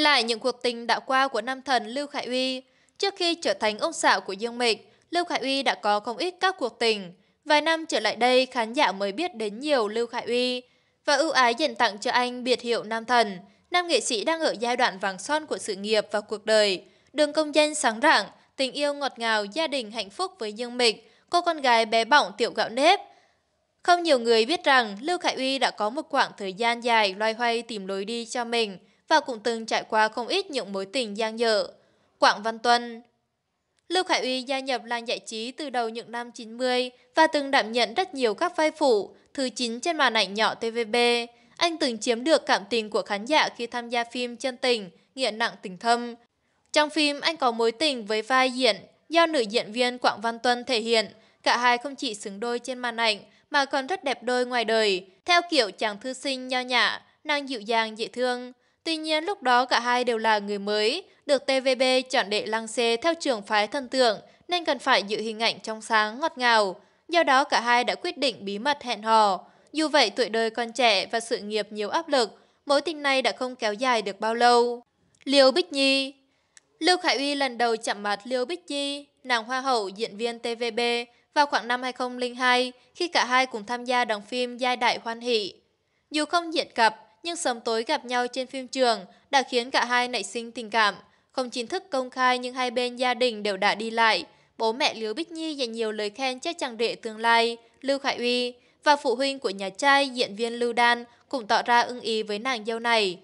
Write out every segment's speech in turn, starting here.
lại những cuộc tình đã qua của nam thần Lưu Khải Uy, trước khi trở thành ông xã của Dương Mịch, Lưu Khải Uy đã có không ít các cuộc tình. Vài năm trở lại đây, khán giả mới biết đến nhiều Lưu Khải Uy và ưu ái dành tặng cho anh biệt hiệu nam thần. Nam nghệ sĩ đang ở giai đoạn vàng son của sự nghiệp và cuộc đời. Đường công danh sáng rạng, tình yêu ngọt ngào, gia đình hạnh phúc với Dương Mịch, cô con gái bé bỏng tiểu gạo nếp. Không nhiều người biết rằng Lưu Khải Uy đã có một khoảng thời gian dài loay hoay tìm lối đi cho mình – và cũng từng trải qua không ít những mối tình giang dở. Quảng Văn Tuân Lưu Khải Uy gia nhập làng giải trí từ đầu những năm 90 và từng đảm nhận rất nhiều các vai phụ, thứ 9 trên màn ảnh nhỏ TVB. Anh từng chiếm được cảm tình của khán giả khi tham gia phim Chân Tình, Nghiện Nặng Tình Thâm. Trong phim, anh có mối tình với vai diễn do nữ diễn viên Quảng Văn Tuân thể hiện. Cả hai không chỉ xứng đôi trên màn ảnh mà còn rất đẹp đôi ngoài đời, theo kiểu chàng thư sinh nho nhã, năng dịu dàng dễ thương. Tuy nhiên lúc đó cả hai đều là người mới, được TVB chọn để lăng xê theo trường phái thân tượng nên cần phải giữ hình ảnh trong sáng ngọt ngào. Do đó cả hai đã quyết định bí mật hẹn hò. Dù vậy tuổi đời còn trẻ và sự nghiệp nhiều áp lực, mối tình này đã không kéo dài được bao lâu. Liêu Bích Nhi Lưu Khải Uy lần đầu chạm mặt Liêu Bích Nhi, nàng hoa hậu diễn viên TVB vào khoảng năm 2002 khi cả hai cùng tham gia đóng phim Giai đại hoan hỷ. Dù không diện cặp, nhưng sớm tối gặp nhau trên phim trường đã khiến cả hai nảy sinh tình cảm. Không chính thức công khai nhưng hai bên gia đình đều đã đi lại. Bố mẹ Liễu Bích Nhi dành nhiều lời khen cho chàng đệ tương lai, Lưu Khải Uy và phụ huynh của nhà trai diễn viên Lưu Đan cũng tỏ ra ưng ý với nàng dâu này.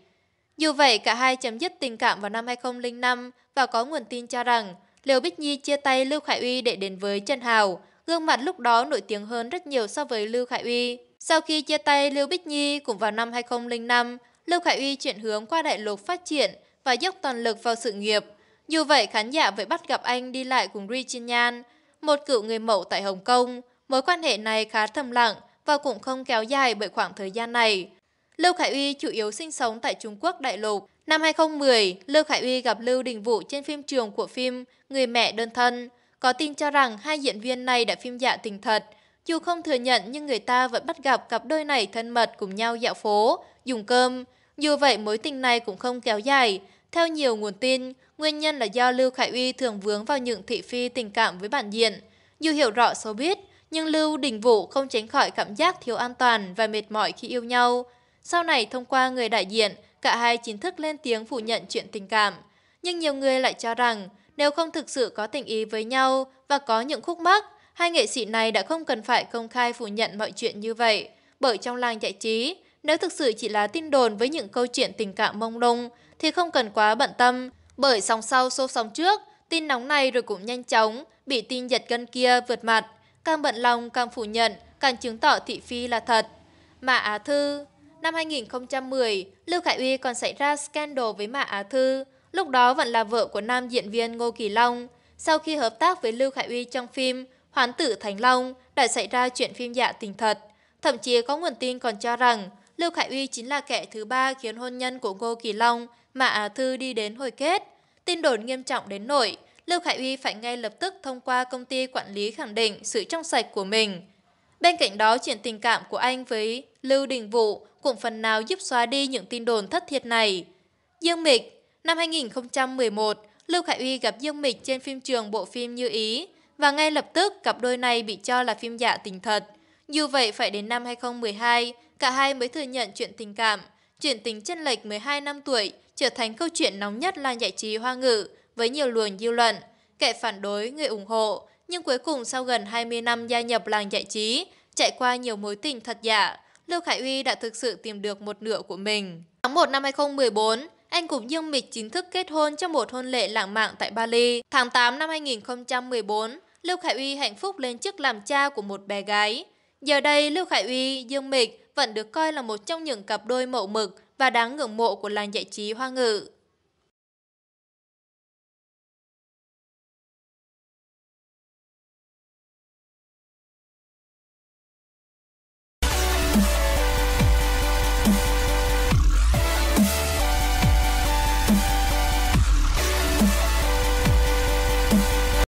Dù vậy, cả hai chấm dứt tình cảm vào năm 2005 và có nguồn tin cho rằng Liễu Bích Nhi chia tay Lưu Khải Uy để đến với Trần Hào, gương mặt lúc đó nổi tiếng hơn rất nhiều so với Lưu Khải Uy. Sau khi chia tay Lưu Bích Nhi cũng vào năm 2005, Lưu Khải Uy chuyển hướng qua đại lục phát triển và dốc toàn lực vào sự nghiệp. Dù vậy, khán giả vẫn bắt gặp anh đi lại cùng Ri Chin Nhan, một cựu người mẫu tại Hồng Kông. Mối quan hệ này khá thầm lặng và cũng không kéo dài bởi khoảng thời gian này. Lưu Khải Uy chủ yếu sinh sống tại Trung Quốc đại lục. Năm 2010, Lưu Khải Uy gặp Lưu Đình Vũ trên phim trường của phim Người mẹ đơn thân. Có tin cho rằng hai diễn viên này đã phim dạ tình thật – dù không thừa nhận nhưng người ta vẫn bắt gặp cặp đôi này thân mật cùng nhau dạo phố, dùng cơm. Dù vậy mối tình này cũng không kéo dài. Theo nhiều nguồn tin, nguyên nhân là do Lưu Khải Uy thường vướng vào những thị phi tình cảm với bạn diện. Dù hiểu rõ số biết, nhưng Lưu Đình Vũ không tránh khỏi cảm giác thiếu an toàn và mệt mỏi khi yêu nhau. Sau này thông qua người đại diện, cả hai chính thức lên tiếng phủ nhận chuyện tình cảm. Nhưng nhiều người lại cho rằng nếu không thực sự có tình ý với nhau và có những khúc mắc Hai nghệ sĩ này đã không cần phải công khai phủ nhận mọi chuyện như vậy, bởi trong làng giải trí, nếu thực sự chỉ là tin đồn với những câu chuyện tình cảm mông lung thì không cần quá bận tâm, bởi sóng sau xô sóng trước, tin nóng này rồi cũng nhanh chóng bị tin giật gân kia vượt mặt, càng bận lòng càng phủ nhận, càng chứng tỏ thị phi là thật. Mã Á Thư Năm 2010, Lưu Khải Uy còn xảy ra scandal với Mã Á Thư, lúc đó vẫn là vợ của nam diễn viên Ngô Kỳ Long. Sau khi hợp tác với Lưu Khải Uy trong phim Hoán tử Thành Long đã xảy ra chuyện phim dạ tình thật. Thậm chí có nguồn tin còn cho rằng Lưu Khải Uy chính là kẻ thứ ba khiến hôn nhân của Ngô Kỳ Long mà Á Thư đi đến hồi kết. Tin đồn nghiêm trọng đến nỗi Lưu Khải Uy phải ngay lập tức thông qua công ty quản lý khẳng định sự trong sạch của mình. Bên cạnh đó, chuyện tình cảm của anh với Lưu Đình Vũ cũng phần nào giúp xóa đi những tin đồn thất thiệt này. Dương Mịch Năm 2011, Lưu Khải Uy gặp Dương Mịch trên phim trường bộ phim Như Ý, và ngay lập tức cặp đôi này bị cho là phim giả tình thật. Dù vậy phải đến năm 2012, cả hai mới thừa nhận chuyện tình cảm, chuyện tình chân lệch 12 năm tuổi trở thành câu chuyện nóng nhất làng giải trí hoa ngữ với nhiều luồng dư luận, kẻ phản đối, người ủng hộ. Nhưng cuối cùng sau gần 20 năm gia nhập làng giải trí, chạy qua nhiều mối tình thật giả, Lưu Khải Uy đã thực sự tìm được một nửa của mình. Tháng 1 năm 2014, anh cùng Dương Mịch chính thức kết hôn trong một hôn lễ lãng mạn tại Bali. Tháng 8 năm 2014, Lưu Khải Uy hạnh phúc lên chức làm cha của một bé gái. Giờ đây, Lưu Khải Uy, Dương Mịch vẫn được coi là một trong những cặp đôi mẫu mực và đáng ngưỡng mộ của làng giải trí hoa ngữ.